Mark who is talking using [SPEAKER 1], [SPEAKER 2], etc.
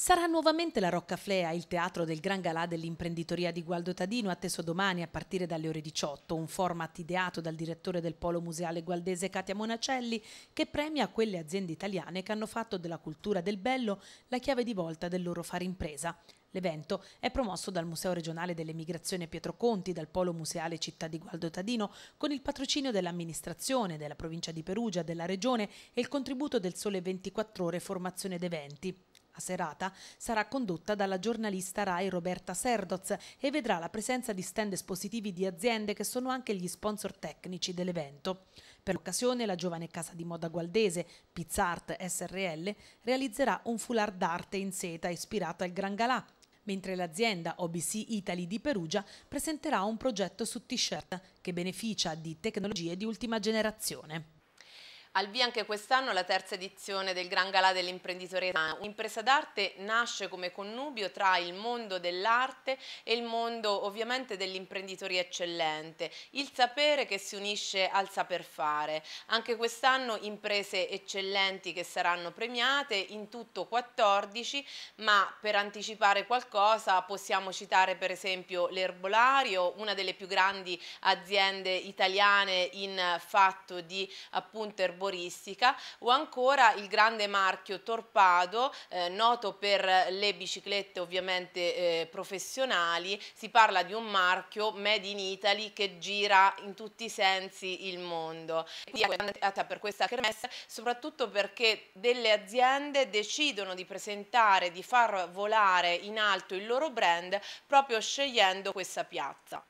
[SPEAKER 1] Sarà nuovamente la Roccaflea, il teatro del Gran Galà dell'imprenditoria di Gualdo Tadino, atteso domani a partire dalle ore 18, un format ideato dal direttore del Polo Museale Gualdese Katia Monacelli che premia quelle aziende italiane che hanno fatto della cultura del bello la chiave di volta del loro fare impresa. L'evento è promosso dal Museo regionale dell'Emigrazione Pietro Conti, dal Polo Museale Città di Gualdo Tadino, con il patrocinio dell'amministrazione, della provincia di Perugia, della regione e il contributo del Sole 24 Ore Formazione d'Eventi. A serata sarà condotta dalla giornalista Rai Roberta Serdoz e vedrà la presenza di stand espositivi di aziende che sono anche gli sponsor tecnici dell'evento. Per l'occasione la giovane casa di moda gualdese Pizzart SRL realizzerà un foulard d'arte in seta ispirato al Gran Galà, mentre l'azienda OBC Italy di Perugia presenterà un progetto su t-shirt che beneficia di tecnologie di ultima generazione.
[SPEAKER 2] Al via anche quest'anno la terza edizione del Gran Galà dell'imprenditoria. Un'impresa d'arte nasce come connubio tra il mondo dell'arte e il mondo ovviamente dell'imprenditoria eccellente, il sapere che si unisce al saper fare. Anche quest'anno imprese eccellenti che saranno premiate, in tutto 14, ma per anticipare qualcosa possiamo citare per esempio l'Erbolario, una delle più grandi aziende italiane in fatto di appunto erbolario erboristica o ancora il grande marchio Torpado, eh, noto per le biciclette ovviamente eh, professionali, si parla di un marchio made in Italy che gira in tutti i sensi il mondo. Quindi andate per questa kermesse soprattutto perché delle aziende decidono di presentare, di far volare in alto il loro brand proprio scegliendo questa piazza.